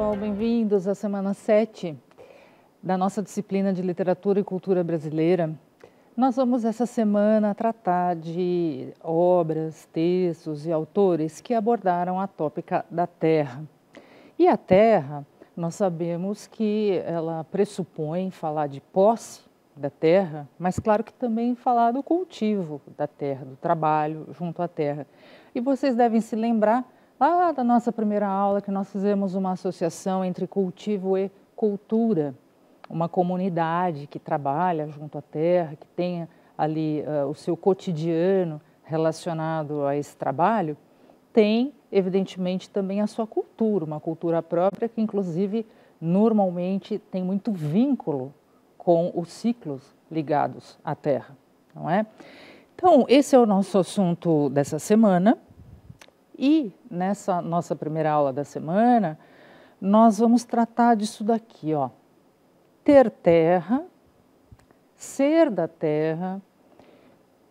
pessoal, bem-vindos à semana 7 da nossa disciplina de Literatura e Cultura Brasileira. Nós vamos essa semana tratar de obras, textos e autores que abordaram a tópica da terra. E a terra, nós sabemos que ela pressupõe falar de posse da terra, mas claro que também falar do cultivo da terra, do trabalho junto à terra. E vocês devem se lembrar Lá da nossa primeira aula que nós fizemos uma associação entre cultivo e cultura, uma comunidade que trabalha junto à terra, que tem ali uh, o seu cotidiano relacionado a esse trabalho, tem evidentemente também a sua cultura, uma cultura própria que inclusive normalmente tem muito vínculo com os ciclos ligados à terra, não é? Então, esse é o nosso assunto dessa semana. E nessa nossa primeira aula da semana, nós vamos tratar disso daqui, ó. Ter terra, ser da terra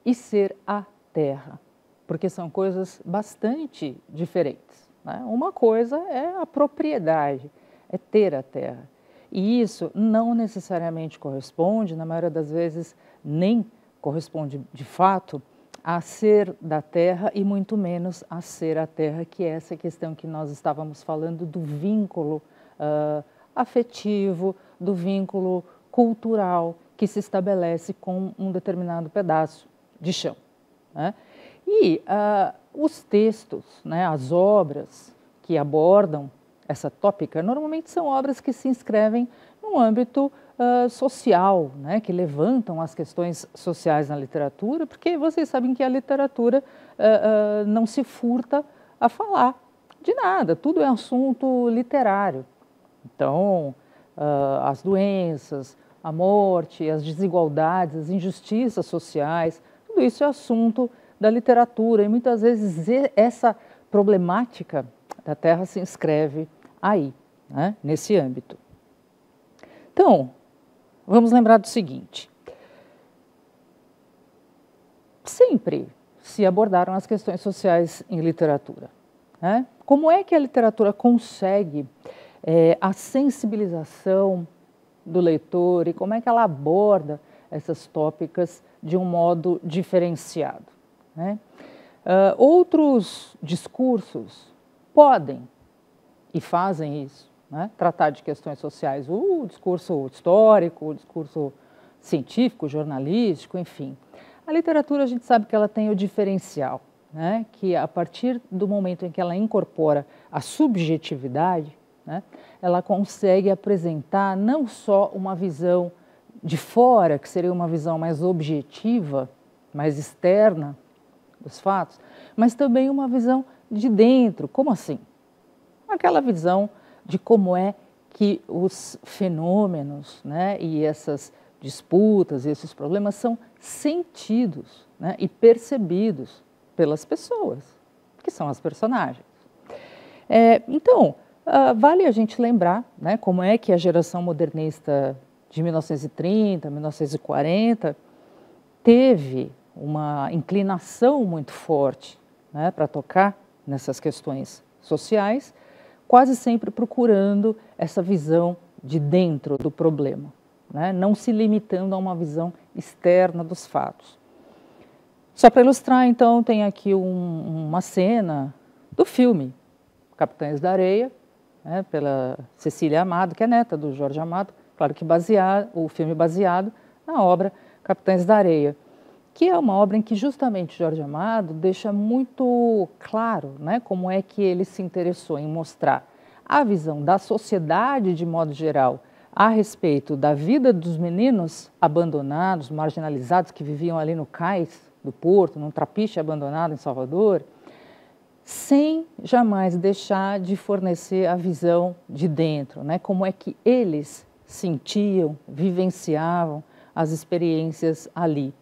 e ser a terra, porque são coisas bastante diferentes. Né? Uma coisa é a propriedade, é ter a terra. E isso não necessariamente corresponde, na maioria das vezes nem corresponde de fato a ser da terra e muito menos a ser a terra, que é essa questão que nós estávamos falando do vínculo uh, afetivo, do vínculo cultural que se estabelece com um determinado pedaço de chão. Né? E uh, os textos, né, as obras que abordam essa tópica, normalmente são obras que se inscrevem no âmbito ah, social, né, que levantam as questões sociais na literatura, porque vocês sabem que a literatura uh, uh, não se furta a falar de nada, tudo é assunto literário. Então, as doenças, a morte, as desigualdades, as injustiças sociais, tudo isso é assunto da literatura e muitas vezes essa problemática da Terra se inscreve aí, né, nesse âmbito. Então, vamos lembrar do seguinte: sempre se abordaram as questões sociais em literatura. Né? Como é que a literatura consegue é, a sensibilização do leitor e como é que ela aborda essas tópicas de um modo diferenciado? Né? Uh, outros discursos podem e fazem isso, né? tratar de questões sociais, o discurso histórico, o discurso científico, jornalístico, enfim. A literatura a gente sabe que ela tem o diferencial, né? que a partir do momento em que ela incorpora a subjetividade, né? ela consegue apresentar não só uma visão de fora, que seria uma visão mais objetiva, mais externa dos fatos, mas também uma visão de dentro. Como assim? Aquela visão de como é que os fenômenos né, e essas disputas, esses problemas são sentidos né, e percebidos pelas pessoas, que são as personagens. É, então, uh, vale a gente lembrar né, como é que a geração modernista de 1930, 1940 teve uma inclinação muito forte né, para tocar nessas questões sociais quase sempre procurando essa visão de dentro do problema, né? não se limitando a uma visão externa dos fatos. Só para ilustrar, então, tem aqui um, uma cena do filme Capitães da Areia, né, pela Cecília Amado, que é neta do Jorge Amado, claro que baseado, o filme baseado na obra Capitães da Areia que é uma obra em que justamente Jorge Amado deixa muito claro né, como é que ele se interessou em mostrar a visão da sociedade de modo geral a respeito da vida dos meninos abandonados, marginalizados que viviam ali no cais do porto, num trapiche abandonado em Salvador, sem jamais deixar de fornecer a visão de dentro, né, como é que eles sentiam, vivenciavam as experiências ali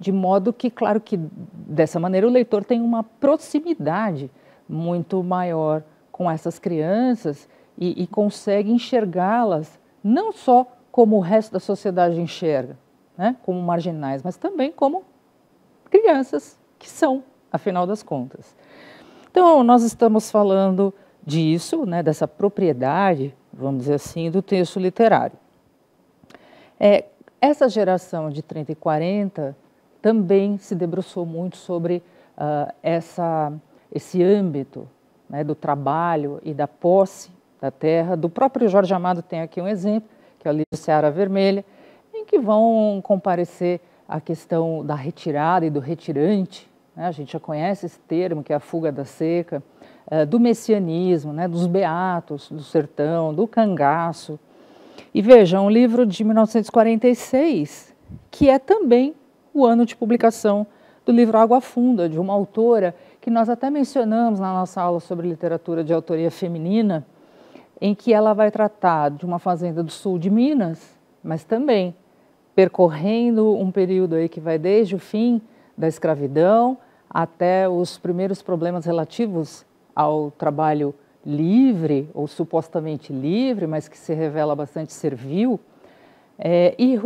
de modo que, claro que dessa maneira o leitor tem uma proximidade muito maior com essas crianças e, e consegue enxergá-las não só como o resto da sociedade enxerga, né, como marginais, mas também como crianças que são, afinal das contas. Então, nós estamos falando disso, né, dessa propriedade, vamos dizer assim, do texto literário. É, essa geração de 30 e 40 também se debruçou muito sobre uh, essa, esse âmbito né, do trabalho e da posse da terra. Do próprio Jorge Amado tem aqui um exemplo, que é o livro Seara Vermelha, em que vão comparecer a questão da retirada e do retirante, né, a gente já conhece esse termo, que é a fuga da seca, uh, do messianismo, né, dos beatos, do sertão, do cangaço. E veja, um livro de 1946, que é também o ano de publicação do livro Água Funda, de uma autora que nós até mencionamos na nossa aula sobre literatura de autoria feminina, em que ela vai tratar de uma fazenda do sul de Minas, mas também percorrendo um período aí que vai desde o fim da escravidão até os primeiros problemas relativos ao trabalho livre ou supostamente livre, mas que se revela bastante servil é, e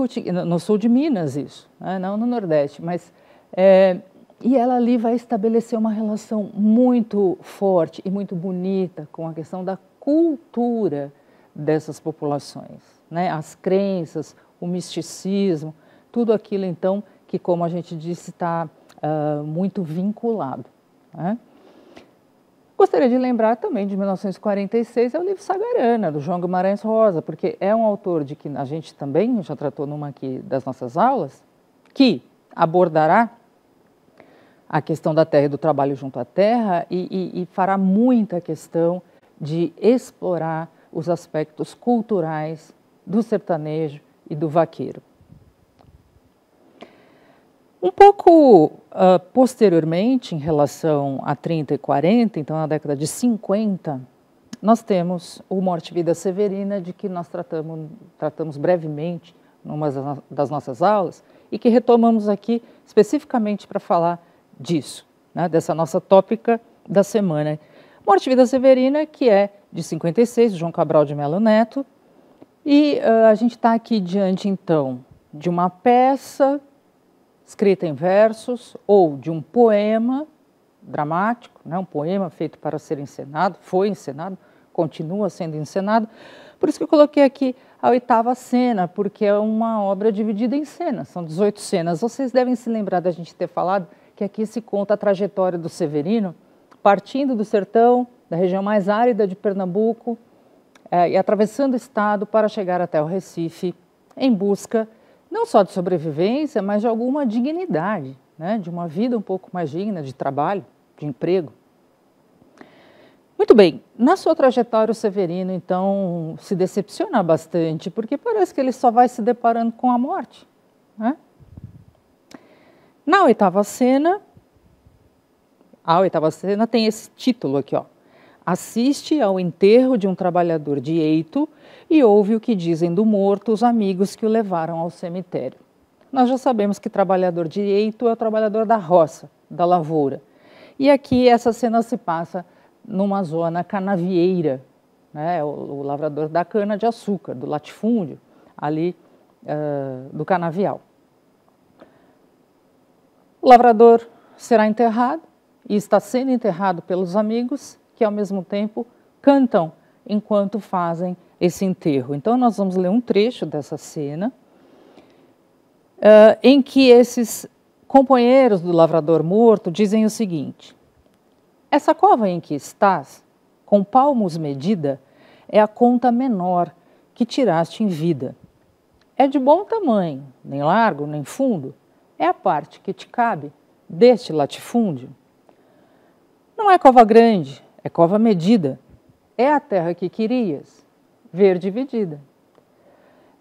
no sul de Minas isso, né? não no Nordeste, mas é, e ela ali vai estabelecer uma relação muito forte e muito bonita com a questão da cultura dessas populações, né? as crenças, o misticismo, tudo aquilo então que, como a gente disse, está uh, ah, muito vinculado. Né? Gostaria de lembrar também de 1946, é o livro Sagarana, do João Guimarães Rosa, porque é um autor de que a gente também já tratou numa aqui das nossas aulas, que abordará a questão da terra e do trabalho junto à terra e, e, e fará muita questão de explorar os aspectos culturais do sertanejo e do vaqueiro. Um pouco uh, posteriormente, em relação a 30 e 40, então na década de 50, nós temos o Morte e Vida Severina, de que nós tratamos, tratamos brevemente numa das nossas aulas e que retomamos aqui especificamente para falar disso, né, dessa nossa tópica da semana. Morte e Vida Severina, que é de 56, João Cabral de Melo Neto, e uh, a gente está aqui diante, então, de uma peça escrita em versos ou de um poema dramático, né, um poema feito para ser encenado, foi encenado, continua sendo encenado. Por isso que eu coloquei aqui a oitava cena, porque é uma obra dividida em cenas, são 18 cenas. Vocês devem se lembrar da gente ter falado que aqui se conta a trajetória do Severino, partindo do sertão, da região mais árida de Pernambuco, é, e atravessando o estado para chegar até o Recife, em busca de não só de sobrevivência, mas de alguma dignidade, né? de uma vida um pouco mais digna, de trabalho, de emprego. Muito bem, na sua trajetória o Severino então se decepciona bastante, porque parece que ele só vai se deparando com a morte. Né? Na oitava cena, a oitava cena tem esse título aqui, ó assiste ao enterro de um trabalhador de Eito e ouve o que dizem do morto os amigos que o levaram ao cemitério. Nós já sabemos que trabalhador de Eito é o trabalhador da roça, da lavoura. E aqui essa cena se passa numa zona canavieira, né? É o, lavrador da cana de açúcar, do latifúndio, ali uh, do canavial. O lavrador será enterrado e está sendo enterrado pelos amigos que ao mesmo tempo cantam enquanto fazem esse enterro. Então nós vamos ler um trecho dessa cena uh, em que esses companheiros do lavrador morto dizem o seguinte: Essa cova em que estás, com palmos medida, é a conta menor que tiraste em vida. É de bom tamanho, nem largo, nem fundo, é a parte que te cabe deste latifúndio. Não é cova grande, é cova medida. É a terra que querias ver dividida.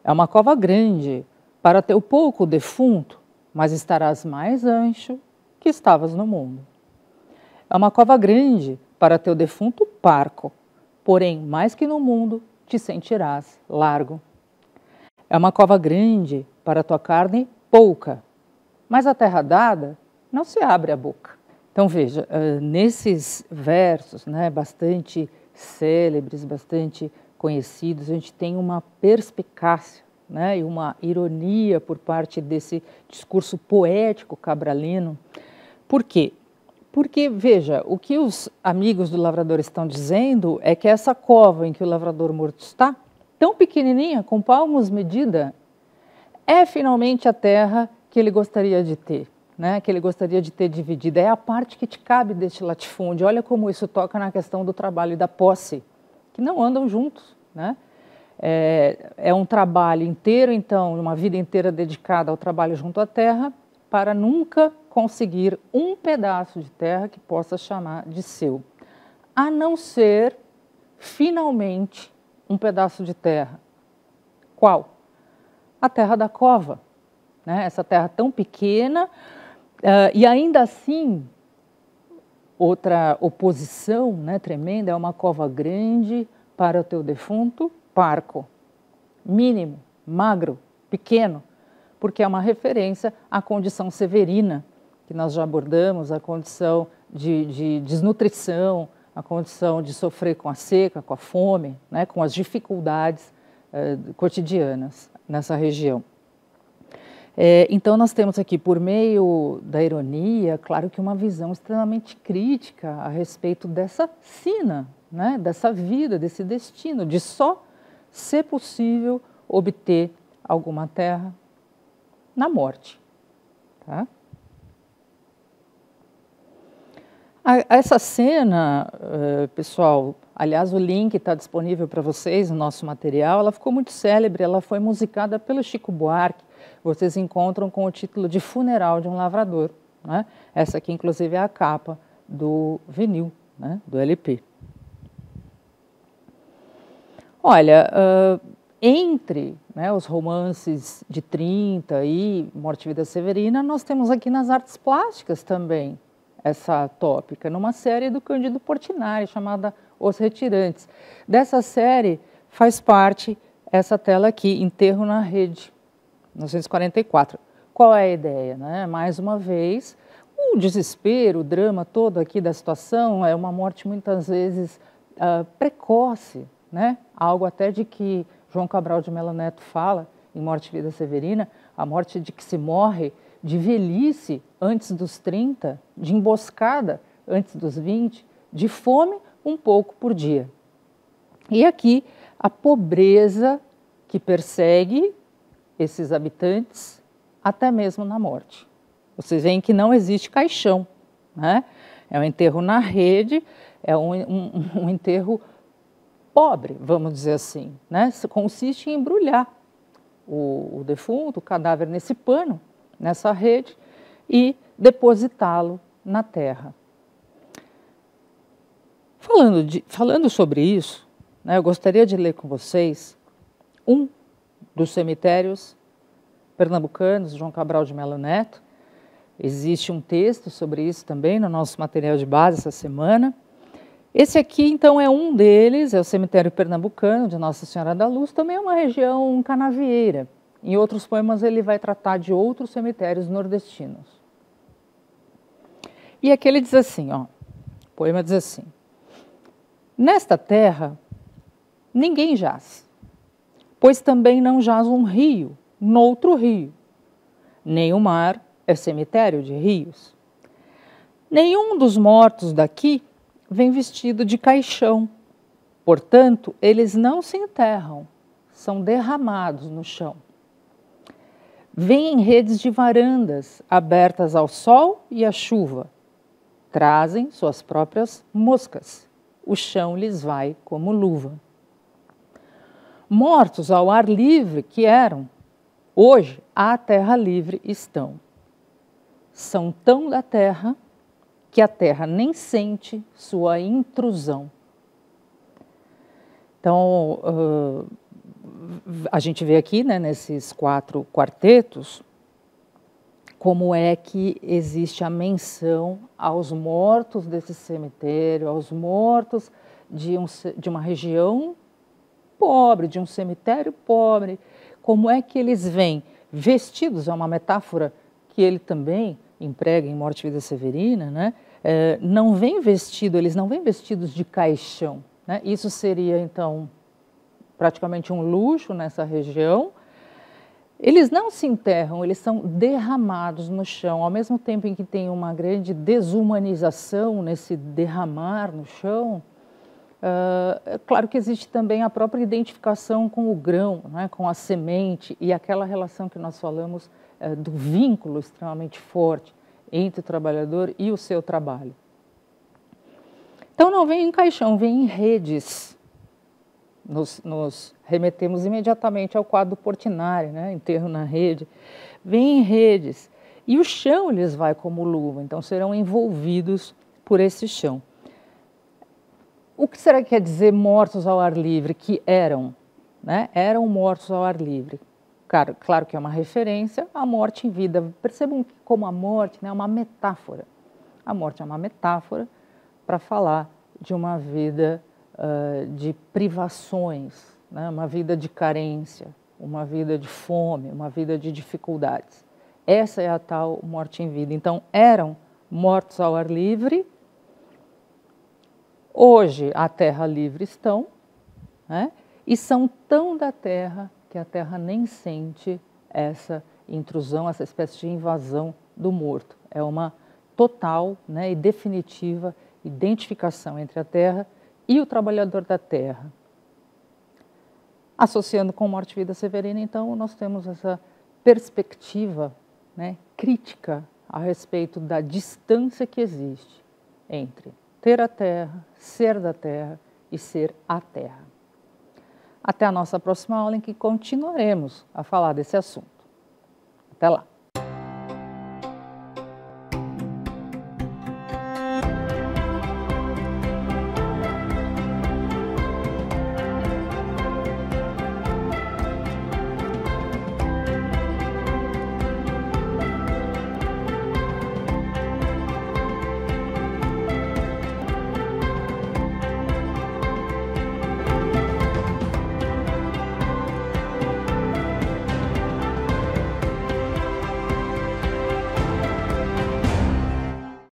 É uma cova grande para teu pouco defunto, mas estarás mais ancho que estavas no mundo. É uma cova grande para teu defunto parco, porém, mais que no mundo, te sentirás largo. É uma cova grande para tua carne pouca, mas a terra dada não se abre a boca. Então veja, ah, nesses versos, né, bastante célebres, bastante conhecidos, a gente tem uma perspicácia né, e uma ironia por parte desse discurso poético cabralino. Por quê? Porque, veja, o que os amigos do lavrador estão dizendo é que essa cova em que o lavrador morto está, tão pequenininha, com palmos medida, é finalmente a terra que ele gostaria de ter né, que ele gostaria de ter dividido é a parte que te cabe deste latifúndio. Olha como isso toca na questão do trabalho e da posse, que não andam juntos. Né? É, é um trabalho inteiro, então, uma vida inteira dedicada ao trabalho junto à terra, para nunca conseguir um pedaço de terra que possa chamar de seu, a não ser, finalmente, um pedaço de terra. Qual? A terra da cova. Né? Essa terra tão pequena, Uh, e ainda assim, outra oposição né, tremenda é uma cova grande para o teu defunto, parco, mínimo, magro, pequeno, porque é uma referência à condição severina, que nós já abordamos, a condição de, de desnutrição, a condição de sofrer com a seca, com a fome, né, com as dificuldades uh, cotidianas nessa região. É, então, nós temos aqui, por meio da ironia, claro que uma visão extremamente crítica a respeito dessa sina, né, dessa vida, desse destino, de só ser possível obter alguma terra na morte. Tá? A, essa cena, eh, pessoal, aliás, o link está disponível para vocês no nosso material, ela ficou muito célebre, ela foi musicada pelo Chico Buarque vocês encontram com o título de Funeral de um Lavrador. Né? Essa aqui, inclusive, é a capa do vinil, né? do LP. Olha, uh, entre né, os romances de 30 e Morte e Vida Severina, nós temos aqui nas artes plásticas também essa tópica, numa série do Cândido Portinari, chamada Os Retirantes. Dessa série faz parte essa tela aqui, Enterro na Rede, 1944. Qual é a ideia? Né? Mais uma vez, o desespero, o drama todo aqui da situação é uma morte muitas vezes uh, precoce, né? algo até de que João Cabral de Melo Neto fala em Morte e Vida Severina, a morte de que se morre de velhice antes dos 30, de emboscada antes dos 20, de fome um pouco por dia. E aqui a pobreza que persegue esses habitantes até mesmo na morte. Vocês veem que não existe caixão, né? É um enterro na rede, é um, um, um enterro pobre, vamos dizer assim, né? Consiste em embrulhar o, o defunto, o cadáver nesse pano, nessa rede e depositá-lo na terra. Falando, de, falando sobre isso, né, eu gostaria de ler com vocês um dos cemitérios pernambucanos, João Cabral de Melo Neto. Existe um texto sobre isso também no nosso material de base essa semana. Esse aqui, então, é um deles, é o cemitério pernambucano de Nossa Senhora da Luz, também é uma região canavieira. Em outros poemas, ele vai tratar de outros cemitérios nordestinos. E aqui ele diz assim, ó, o poema diz assim, Nesta terra, ninguém jaz, pois também não jaz um rio, noutro rio. Nem o mar é cemitério de rios. Nenhum dos mortos daqui vem vestido de caixão. Portanto, eles não se enterram, são derramados no chão. Vêm em redes de varandas abertas ao sol e à chuva. Trazem suas próprias moscas. O chão lhes vai como luva mortos ao ar livre que eram, hoje à terra livre estão. São tão da terra que a terra nem sente sua intrusão. Então, uh, a gente vê aqui, né, nesses quatro quartetos, como é que existe a menção aos mortos desse cemitério, aos mortos de, um, de uma região pobre, de um cemitério pobre. Como é que eles vêm vestidos? É uma metáfora que ele também emprega em Morte e Vida Severina, né? É, não vem vestido, eles não vêm vestidos de caixão. Né? Isso seria, então, praticamente um luxo nessa região. Eles não se enterram, eles são derramados no chão, ao mesmo tempo em que tem uma grande desumanização nesse derramar no chão, é claro que existe também a própria identificação com o grão, né, com a semente e aquela relação que nós falamos é, do vínculo extremamente forte entre o trabalhador e o seu trabalho. Então não vem em caixão, vem em redes. Nos, nos remetemos imediatamente ao quadro Portinari, né, enterro na rede. Vem em redes. E o chão lhes vai como luva, então serão envolvidos por esse chão. O que será que quer dizer mortos ao ar livre, que eram, né? Eram mortos ao ar livre. Claro, claro que é uma referência à morte em vida. Percebam como a morte né, é uma metáfora. A morte é uma metáfora para falar de uma vida uh, de privações, né, uma vida de carência, uma vida de fome, uma vida de dificuldades. Essa é a tal morte em vida. Então, eram mortos ao ar livre Hoje a terra livre estão né? e são tão da terra que a terra nem sente essa intrusão, essa espécie de invasão do morto. É uma total né, e definitiva identificação entre a terra e o trabalhador da terra. Associando com Morte e Vida Severina, então, nós temos essa perspectiva né, crítica a respeito da distância que existe entre ter a terra, ser da terra e ser a terra. Até a nossa próxima aula em que continuaremos a falar desse assunto. Até lá!